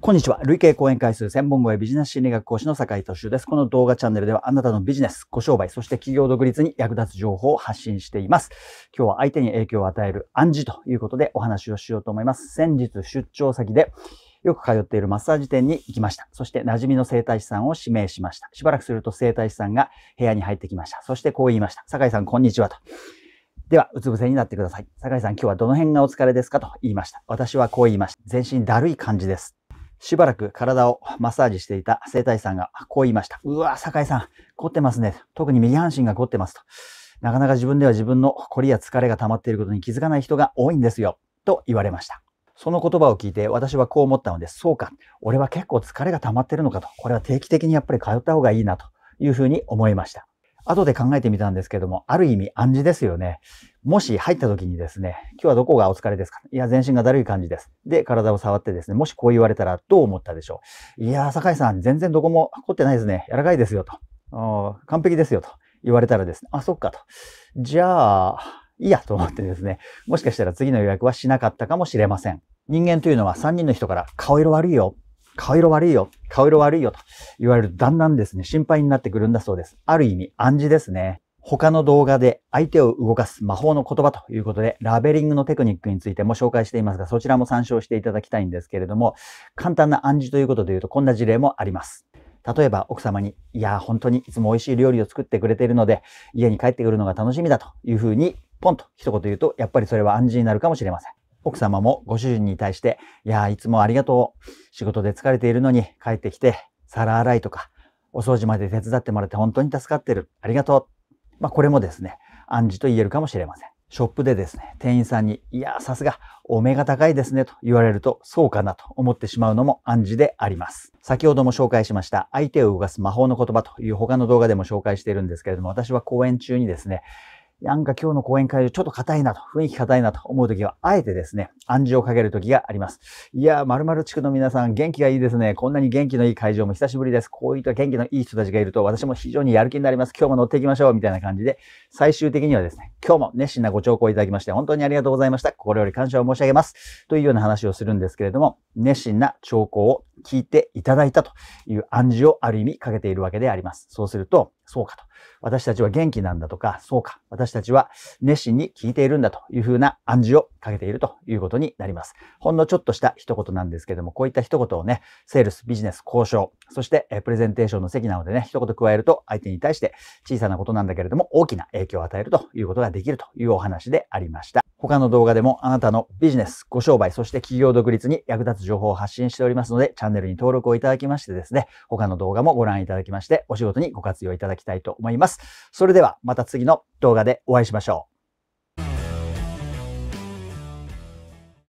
こんにちは。累計講演回数専門語えビジネス心理学講師の坂井敏夫です。この動画チャンネルではあなたのビジネス、ご商売、そして企業独立に役立つ情報を発信しています。今日は相手に影響を与える暗示ということでお話をしようと思います。先日出張先でよく通っているマッサージ店に行きました。そして馴染みの整体師さんを指名しました。しばらくすると整体師さんが部屋に入ってきました。そしてこう言いました。坂井さん、こんにちはと。では、うつ伏せになってください。坂井さん、今日はどの辺がお疲れですかと言いました。私はこう言いました。全身だるい感じです。しばらく体をマッサージしていた生体師さんがこう言いました。うわ、酒井さん、凝ってますね。特に右半身が凝ってますと。なかなか自分では自分の凝りや疲れが溜まっていることに気づかない人が多いんですよ。と言われました。その言葉を聞いて私はこう思ったのです。そうか。俺は結構疲れが溜まってるのかと。これは定期的にやっぱり通った方がいいなというふうに思いました。後で考えてみたんですけども、ある意味暗示ですよね。もし入った時にですね、今日はどこがお疲れですかいや、全身がだるい感じです。で、体を触ってですね、もしこう言われたらどう思ったでしょういやー、酒井さん、全然どこも凝ってないですね。柔らかいですよと。完璧ですよと言われたらですね、あ、そっかと。じゃあ、いいやと思ってですね、もしかしたら次の予約はしなかったかもしれません。人間というのは3人の人から顔色悪いよ、顔色悪いよ、顔色悪いよと言われるとだんだんですね、心配になってくるんだそうです。ある意味暗示ですね。他の動画で相手を動かす魔法の言葉ということで、ラベリングのテクニックについても紹介していますが、そちらも参照していただきたいんですけれども、簡単な暗示ということで言うと、こんな事例もあります。例えば奥様に、いや、本当にいつも美味しい料理を作ってくれているので、家に帰ってくるのが楽しみだというふうに、ポンと一言言うと、やっぱりそれは暗示になるかもしれません。奥様もご主人に対して、いや、いつもありがとう。仕事で疲れているのに帰ってきて、皿洗いとか、お掃除まで手伝ってもらって本当に助かってる。ありがとう。まあ、これもですね、暗示と言えるかもしれません。ショップでですね、店員さんに、いや、さすが、お目が高いですね、と言われると、そうかなと思ってしまうのも暗示であります。先ほども紹介しました、相手を動かす魔法の言葉という他の動画でも紹介しているんですけれども、私は講演中にですね、なんか今日の講演会場ちょっと硬いなと、雰囲気硬いなと思うときは、あえてですね、暗示をかけるときがあります。いやー、〇〇地区の皆さん、元気がいいですね。こんなに元気のいい会場も久しぶりです。こういった元気のいい人たちがいると、私も非常にやる気になります。今日も乗っていきましょう。みたいな感じで、最終的にはですね、今日も熱心なご聴講いただきまして、本当にありがとうございました。心より感謝を申し上げます。というような話をするんですけれども、熱心な聴講を聞いていただいたという暗示をある意味かけているわけであります。そうすると、そうかと。私たちは元気なんだとか、そうか。私たちは熱心に聞いているんだというふうな暗示をかけているということになります。ほんのちょっとした一言なんですけども、こういった一言をね、セールス、ビジネス、交渉、そして、えプレゼンテーションの席なのでね、一言加えると相手に対して小さなことなんだけれども大きな影響を与えるということができるというお話でありました。他の動画でもあなたのビジネス、ご商売、そして企業独立に役立つ情報を発信しておりますので、チャンネルに登録をいただきましてですね、他の動画もご覧いただきまして、お仕事にご活用いただきたいと思います。それではまた次の動画でお会いしましょう。